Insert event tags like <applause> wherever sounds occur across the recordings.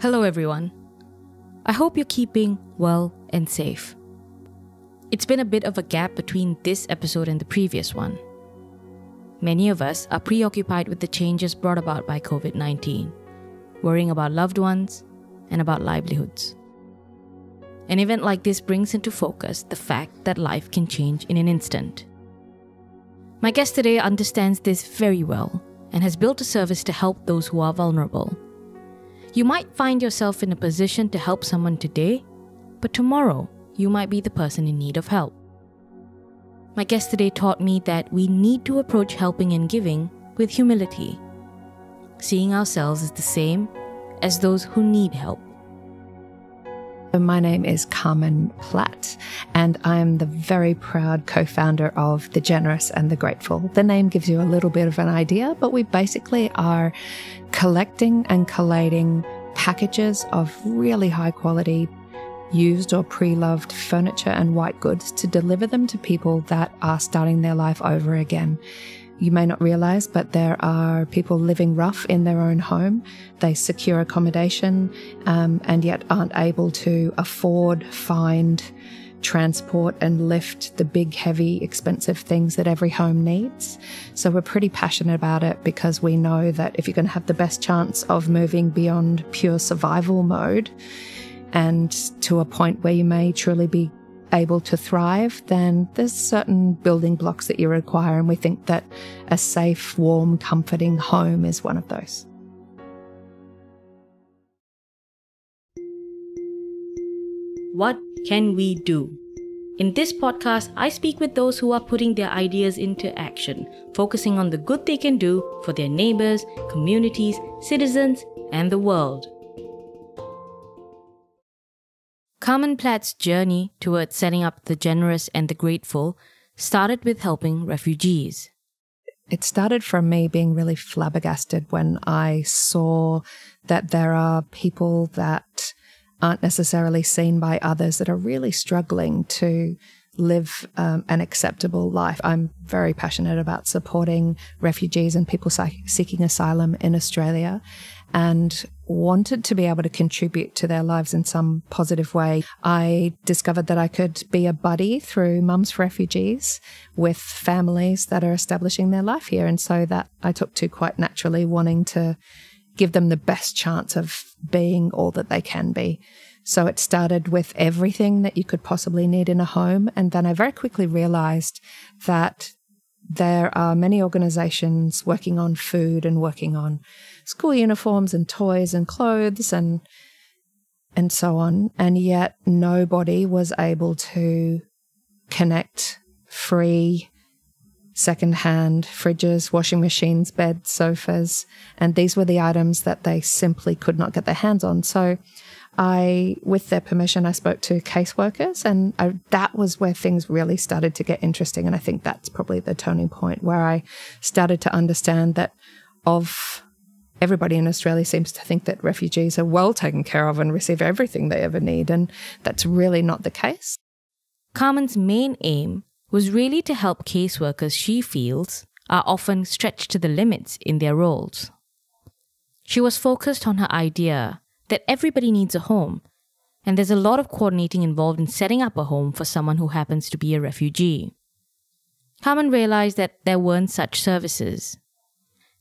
Hello, everyone. I hope you're keeping well and safe. It's been a bit of a gap between this episode and the previous one. Many of us are preoccupied with the changes brought about by COVID 19, worrying about loved ones and about livelihoods. An event like this brings into focus the fact that life can change in an instant. My guest today understands this very well and has built a service to help those who are vulnerable you might find yourself in a position to help someone today, but tomorrow you might be the person in need of help. My guest today taught me that we need to approach helping and giving with humility, seeing ourselves as the same as those who need help. My name is Carmen Platt, and I'm the very proud co founder of The Generous and the Grateful. The name gives you a little bit of an idea, but we basically are collecting and collating packages of really high quality, used or pre loved furniture and white goods to deliver them to people that are starting their life over again. You may not realize, but there are people living rough in their own home. They secure accommodation um, and yet aren't able to afford, find, transport and lift the big, heavy, expensive things that every home needs. So we're pretty passionate about it because we know that if you're going to have the best chance of moving beyond pure survival mode and to a point where you may truly be able to thrive, then there's certain building blocks that you require. And we think that a safe, warm, comforting home is one of those. What can we do? In this podcast, I speak with those who are putting their ideas into action, focusing on the good they can do for their neighbours, communities, citizens, and the world. Carmen Platt's journey towards setting up the generous and the grateful started with helping refugees. It started from me being really flabbergasted when I saw that there are people that aren't necessarily seen by others that are really struggling to live um, an acceptable life. I'm very passionate about supporting refugees and people seeking asylum in Australia and wanted to be able to contribute to their lives in some positive way. I discovered that I could be a buddy through Mums for Refugees with families that are establishing their life here. And so that I took to quite naturally, wanting to give them the best chance of being all that they can be. So it started with everything that you could possibly need in a home. And then I very quickly realized that there are many organizations working on food and working on school uniforms and toys and clothes and and so on and yet nobody was able to connect free secondhand fridges, washing machines, beds, sofas, and these were the items that they simply could not get their hands on. So I with their permission I spoke to caseworkers and I, that was where things really started to get interesting and I think that's probably the turning point where I started to understand that of everybody in Australia seems to think that refugees are well taken care of and receive everything they ever need, and that's really not the case. Carmen's main aim was really to help caseworkers she feels are often stretched to the limits in their roles. She was focused on her idea that everybody needs a home, and there's a lot of coordinating involved in setting up a home for someone who happens to be a refugee. Carmen realized that there weren't such services,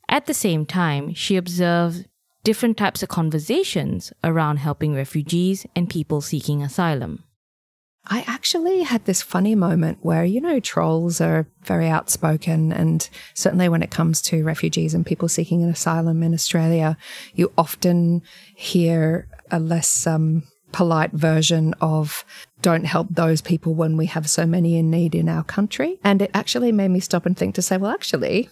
at the same time, she observed different types of conversations around helping refugees and people seeking asylum. I actually had this funny moment where, you know, trolls are very outspoken. And certainly when it comes to refugees and people seeking an asylum in Australia, you often hear a less um, polite version of don't help those people when we have so many in need in our country. And it actually made me stop and think to say, well, actually,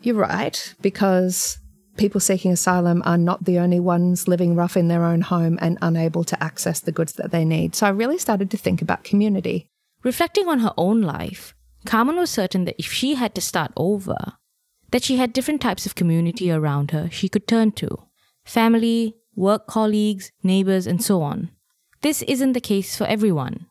you're right, because people seeking asylum are not the only ones living rough in their own home and unable to access the goods that they need. So I really started to think about community. Reflecting on her own life, Carmen was certain that if she had to start over, that she had different types of community around her she could turn to family, work colleagues, neighbors, and so on. This isn't the case for everyone.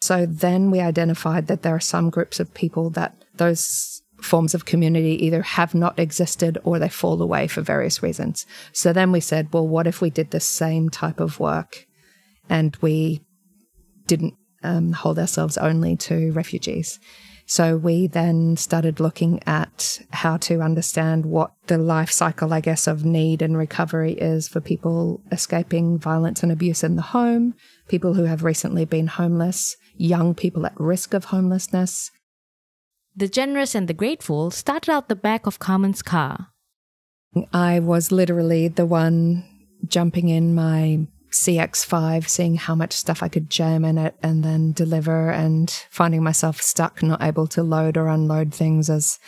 So then we identified that there are some groups of people that those forms of community either have not existed or they fall away for various reasons. So then we said, well, what if we did the same type of work and we didn't um, hold ourselves only to refugees? So we then started looking at how to understand what the life cycle, I guess, of need and recovery is for people escaping violence and abuse in the home, people who have recently been homeless, young people at risk of homelessness, the Generous and the Grateful started out the back of Carmen's car. I was literally the one jumping in my CX5, seeing how much stuff I could jam in it and then deliver, and finding myself stuck, not able to load or unload things as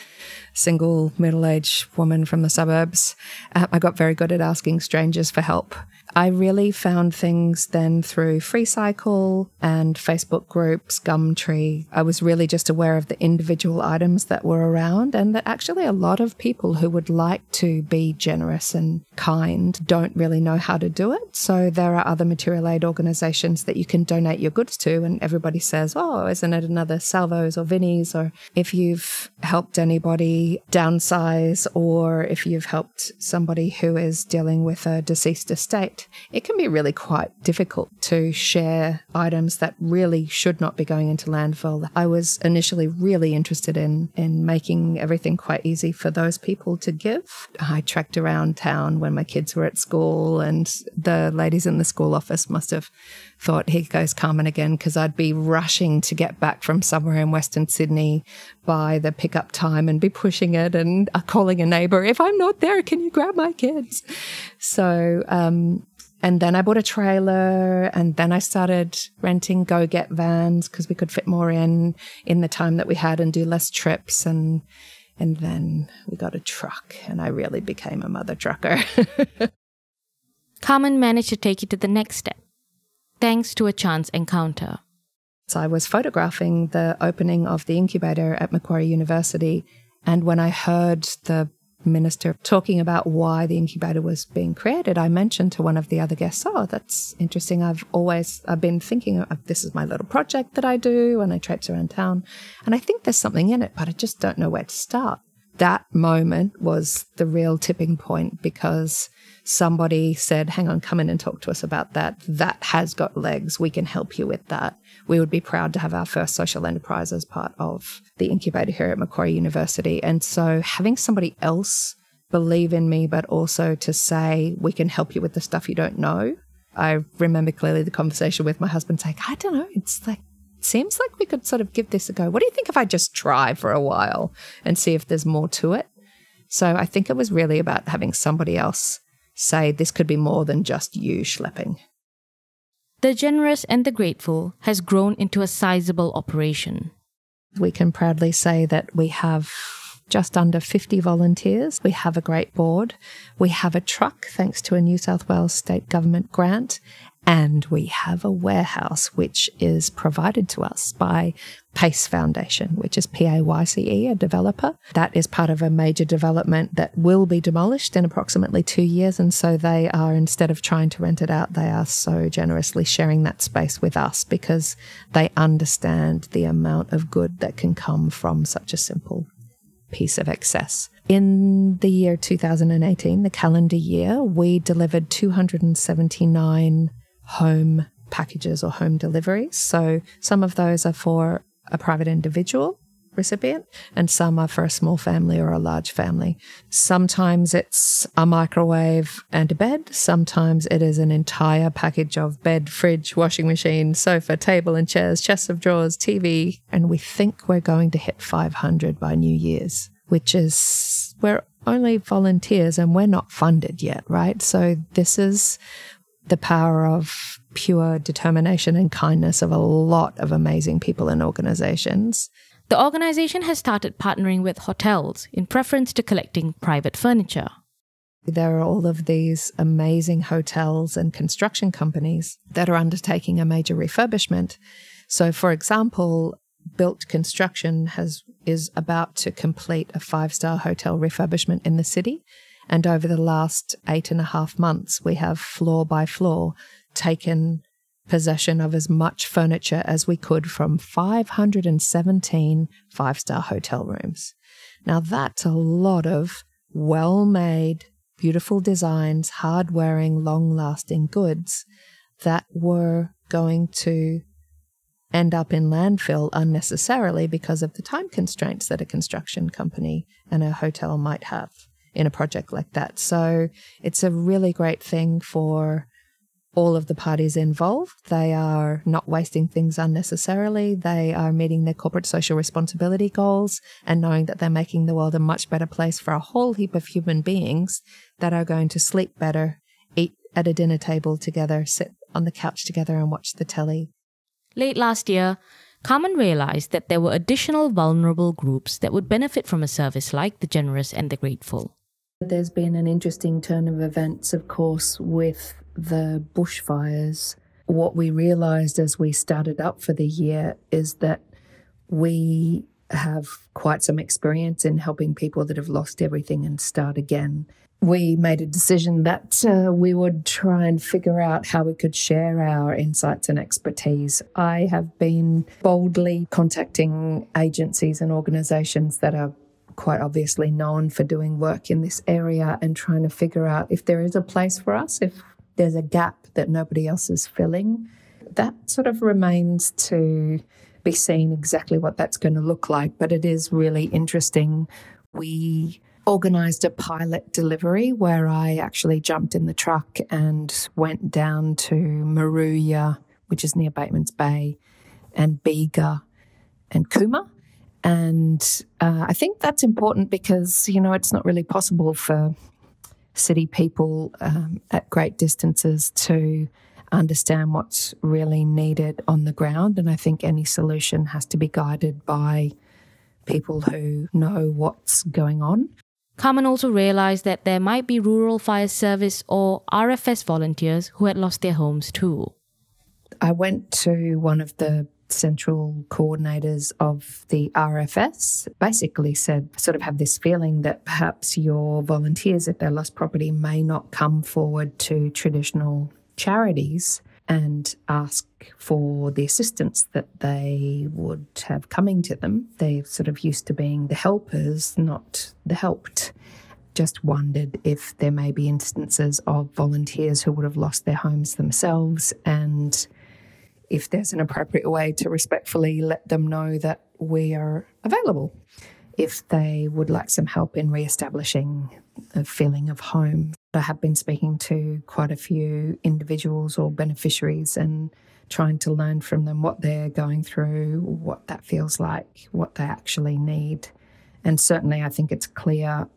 single middle aged woman from the suburbs. Uh, I got very good at asking strangers for help I really found things then through FreeCycle and Facebook groups, Gumtree. I was really just aware of the individual items that were around and that actually a lot of people who would like to be generous and kind don't really know how to do it. So there are other material aid organizations that you can donate your goods to and everybody says, "Oh, isn't it another Salvos or Vinnie's or if you've helped anybody downsize or if you've helped somebody who is dealing with a deceased estate, it can be really quite difficult to share items that really should not be going into landfill. I was initially really interested in, in making everything quite easy for those people to give. I tracked around town when my kids were at school, and the ladies in the school office must have thought, here goes Carmen again, because I'd be rushing to get back from somewhere in Western Sydney by the pickup time and be pushing it and uh, calling a neighbor, if I'm not there, can you grab my kids? So, um, and then I bought a trailer and then I started renting go get vans because we could fit more in in the time that we had and do less trips and and then we got a truck and I really became a mother trucker. <laughs> Carmen managed to take you to the next step thanks to a chance encounter. So I was photographing the opening of the incubator at Macquarie University and when I heard the minister talking about why the incubator was being created, I mentioned to one of the other guests, "Oh, that's interesting. I've always I've been thinking of, this is my little project that I do when I traipse around town, and I think there's something in it, but I just don't know where to start." That moment was the real tipping point because somebody said, Hang on, come in and talk to us about that. That has got legs. We can help you with that. We would be proud to have our first social enterprise as part of the incubator here at Macquarie University. And so having somebody else believe in me, but also to say, We can help you with the stuff you don't know. I remember clearly the conversation with my husband saying, I don't know, it's like, seems like we could sort of give this a go. What do you think if I just try for a while and see if there's more to it? So I think it was really about having somebody else say this could be more than just you schlepping. The Generous and the Grateful has grown into a sizable operation. We can proudly say that we have just under 50 volunteers. We have a great board. We have a truck, thanks to a New South Wales state government grant, and we have a warehouse which is provided to us by Pace Foundation, which is P A Y C E, a developer. That is part of a major development that will be demolished in approximately two years. And so they are, instead of trying to rent it out, they are so generously sharing that space with us because they understand the amount of good that can come from such a simple piece of excess. In the year 2018, the calendar year, we delivered 279 home packages or home deliveries. So some of those are for a private individual recipient and some are for a small family or a large family. Sometimes it's a microwave and a bed. Sometimes it is an entire package of bed, fridge, washing machine, sofa, table and chairs, chests of drawers, TV. And we think we're going to hit 500 by New Year's, which is we're only volunteers and we're not funded yet, right? So this is the power of pure determination and kindness of a lot of amazing people and organizations. The organization has started partnering with hotels in preference to collecting private furniture. There are all of these amazing hotels and construction companies that are undertaking a major refurbishment. So, for example, Built Construction has is about to complete a five star hotel refurbishment in the city and over the last eight and a half months, we have floor by floor taken possession of as much furniture as we could from 517 five star hotel rooms. Now, that's a lot of well made, beautiful designs, hard wearing, long lasting goods that were going to end up in landfill unnecessarily because of the time constraints that a construction company and a hotel might have in a project like that. So it's a really great thing for all of the parties involved. They are not wasting things unnecessarily. They are meeting their corporate social responsibility goals and knowing that they're making the world a much better place for a whole heap of human beings that are going to sleep better, eat at a dinner table together, sit on the couch together and watch the telly. Late last year, Carmen realized that there were additional vulnerable groups that would benefit from a service like the generous and the grateful. There's been an interesting turn of events, of course, with the bushfires. What we realised as we started up for the year is that we have quite some experience in helping people that have lost everything and start again. We made a decision that uh, we would try and figure out how we could share our insights and expertise. I have been boldly contacting agencies and organisations that are quite obviously known for doing work in this area and trying to figure out if there is a place for us, if there's a gap that nobody else is filling. That sort of remains to be seen exactly what that's going to look like, but it is really interesting. We organized a pilot delivery where I actually jumped in the truck and went down to Maruya, which is near Bateman's Bay, and Bega and Kuma and uh, I think that's important because, you know, it's not really possible for city people um, at great distances to understand what's really needed on the ground. And I think any solution has to be guided by people who know what's going on. Carmen also realised that there might be rural fire service or RFS volunteers who had lost their homes too. I went to one of the central coordinators of the RFS basically said, sort of have this feeling that perhaps your volunteers, if they lost property, may not come forward to traditional charities and ask for the assistance that they would have coming to them. They're sort of used to being the helpers, not the helped. Just wondered if there may be instances of volunteers who would have lost their homes themselves and if there's an appropriate way to respectfully let them know that we are available if they would like some help in re-establishing a feeling of home. I have been speaking to quite a few individuals or beneficiaries and trying to learn from them what they're going through, what that feels like, what they actually need. And certainly, I think it's clear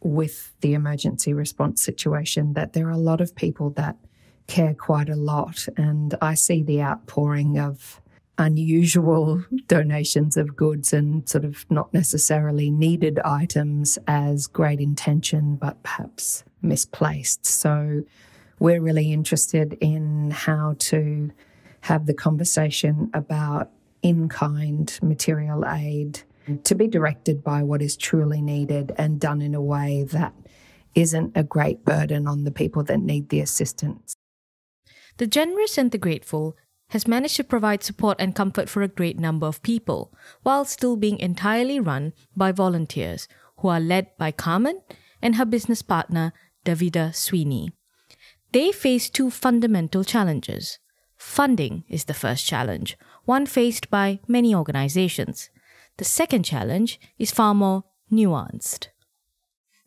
with the emergency response situation that there are a lot of people that care quite a lot. And I see the outpouring of unusual <laughs> donations of goods and sort of not necessarily needed items as great intention, but perhaps misplaced. So we're really interested in how to have the conversation about in kind material aid to be directed by what is truly needed and done in a way that isn't a great burden on the people that need the assistance. The generous and the grateful has managed to provide support and comfort for a great number of people, while still being entirely run by volunteers who are led by Carmen and her business partner, Davida Sweeney. They face two fundamental challenges. Funding is the first challenge, one faced by many organizations. The second challenge is far more nuanced.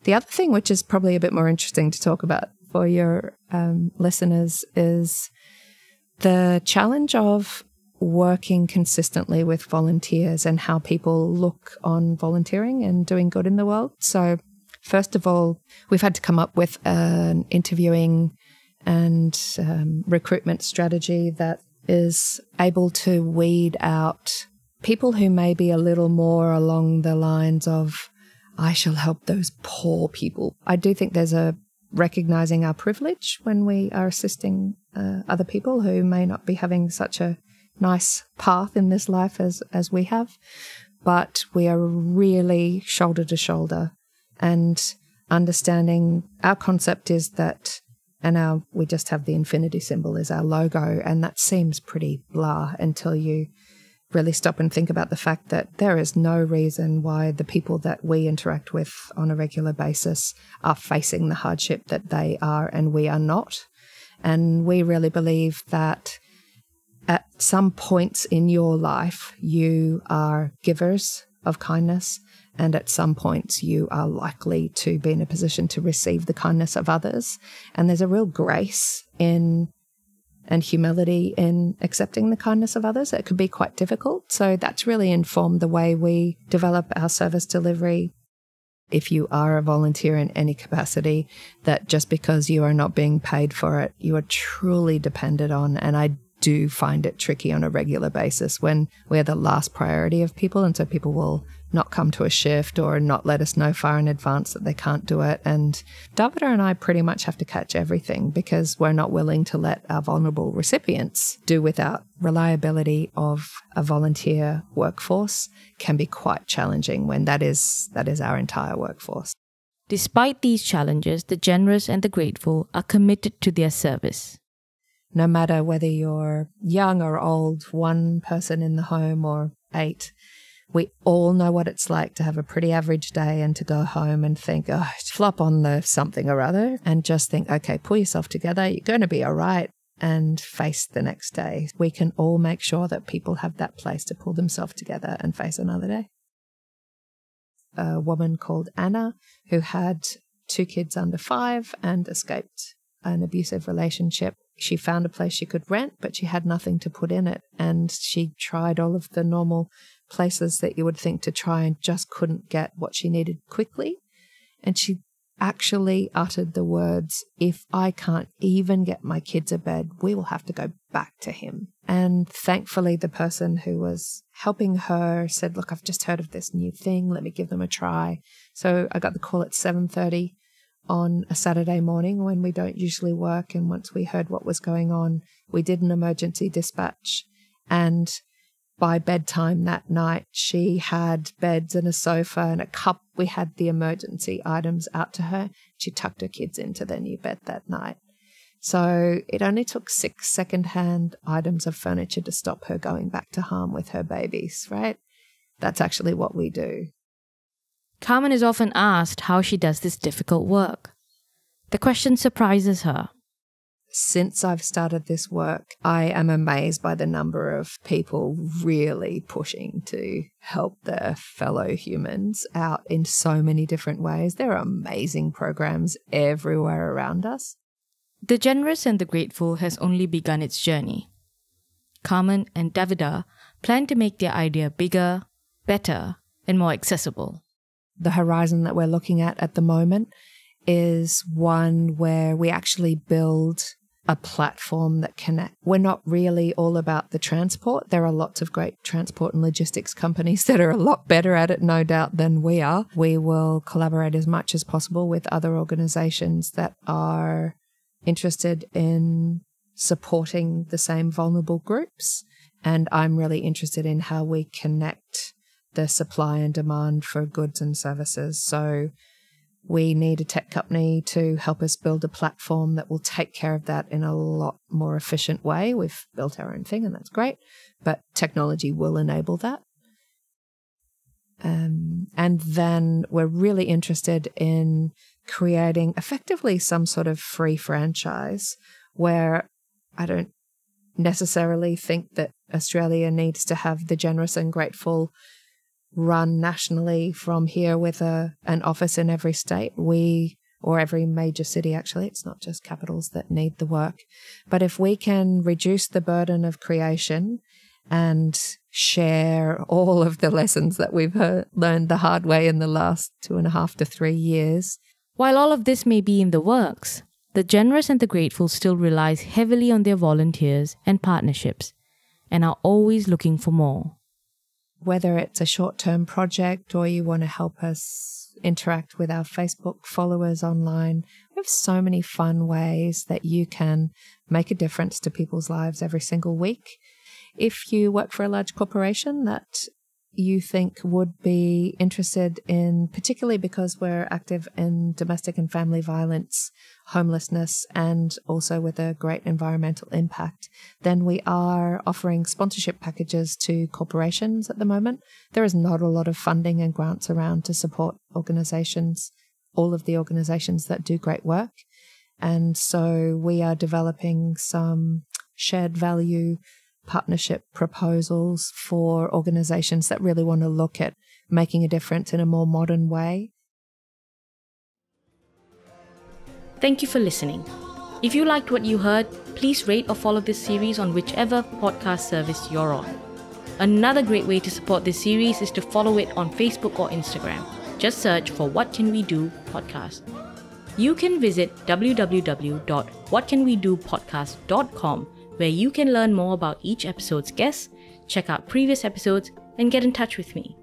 The other thing, which is probably a bit more interesting to talk about, for your um, listeners is the challenge of working consistently with volunteers and how people look on volunteering and doing good in the world. So, first of all, we've had to come up with an interviewing and um, recruitment strategy that is able to weed out people who may be a little more along the lines of, I shall help those poor people. I do think there's a recognizing our privilege when we are assisting uh, other people who may not be having such a nice path in this life as, as we have, but we are really shoulder to shoulder and understanding our concept is that and our we just have the infinity symbol as our logo and that seems pretty blah until you really stop and think about the fact that there is no reason why the people that we interact with on a regular basis are facing the hardship that they are and we are not. And we really believe that at some points in your life, you are givers of kindness. And at some points, you are likely to be in a position to receive the kindness of others. And there's a real grace in and humility in accepting the kindness of others. It could be quite difficult. So that's really informed the way we develop our service delivery. If you are a volunteer in any capacity, that just because you are not being paid for it, you are truly depended on. And I do find it tricky on a regular basis when we're the last priority of people. And so people will not come to a shift or not let us know far in advance that they can't do it. And Davida and I pretty much have to catch everything because we're not willing to let our vulnerable recipients do without. Reliability of a volunteer workforce can be quite challenging when that is that is our entire workforce. Despite these challenges, the generous and the grateful are committed to their service no matter whether you're young or old, one person in the home or eight, we all know what it's like to have a pretty average day and to go home and think, oh, flop on the something or other and just think, okay, pull yourself together. You're going to be all right and face the next day. We can all make sure that people have that place to pull themselves together and face another day. A woman called Anna, who had two kids under five and escaped an abusive relationship. She found a place she could rent, but she had nothing to put in it. And she tried all of the normal places that you would think to try and just couldn't get what she needed quickly. And she actually uttered the words, If I can't even get my kid to bed, we will have to go back to him. And thankfully, the person who was helping her said, Look, I've just heard of this new thing. Let me give them a try. So I got the call at 7.30 on a Saturday morning when we don't usually work. And once we heard what was going on, we did an emergency dispatch and by bedtime that night, she had beds and a sofa and a cup. We had the emergency items out to her. She tucked her kids into their new bed that night. So it only took six second-hand items of furniture to stop her going back to harm with her babies, right? That's actually what we do. Carmen is often asked how she does this difficult work. The question surprises her since I've started this work, I am amazed by the number of people really pushing to help their fellow humans out in so many different ways. There are amazing programs everywhere around us. The Generous and the Grateful has only begun its journey. Carmen and Davida plan to make their idea bigger, better, and more accessible. The horizon that we're looking at at the moment is one where we actually build a platform that connect. We're not really all about the transport. There are lots of great transport and logistics companies <laughs> that are a lot better at it, no doubt, than we are. We will collaborate as much as possible with other organizations that are interested in supporting the same vulnerable groups. And I'm really interested in how we connect the supply and demand for goods and services. So we need a tech company to help us build a platform that will take care of that in a lot more efficient way. We've built our own thing, and that's great, but technology will enable that. Um, and then we're really interested in creating effectively some sort of free franchise where I don't necessarily think that Australia needs to have the generous and grateful run nationally from here with a, an office in every state. We, or every major city actually, it's not just capitals that need the work. But if we can reduce the burden of creation and share all of the lessons that we've heard, learned the hard way in the last two and a half to three years. While all of this may be in the works, the generous and the grateful still relies heavily on their volunteers and partnerships and are always looking for more whether it's a short term project or you want to help us interact with our Facebook followers online, we have so many fun ways that you can make a difference to people's lives every single week. If you work for a large corporation, that you think would be interested in, particularly because we're active in domestic and family violence, homelessness, and also with a great environmental impact, then we are offering sponsorship packages to corporations at the moment. There is not a lot of funding and grants around to support organizations, all of the organizations that do great work. And so we are developing some shared value partnership proposals for organizations that really want to look at making a difference in a more modern way. Thank you for listening. If you liked what you heard, please rate or follow this series on whichever podcast service you're on. Another great way to support this series is to follow it on Facebook or Instagram. Just search for What Can We Do podcast. You can visit www.whatcanwedopodcast.com where you can learn more about each episode's guests, check out previous episodes, and get in touch with me.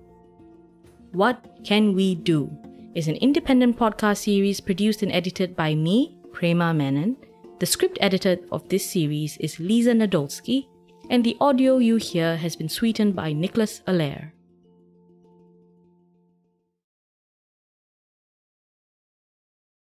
What Can We Do is an independent podcast series produced and edited by me, Prema Menon. The script editor of this series is Lisa Nadolsky, and the audio you hear has been sweetened by Nicholas Allaire.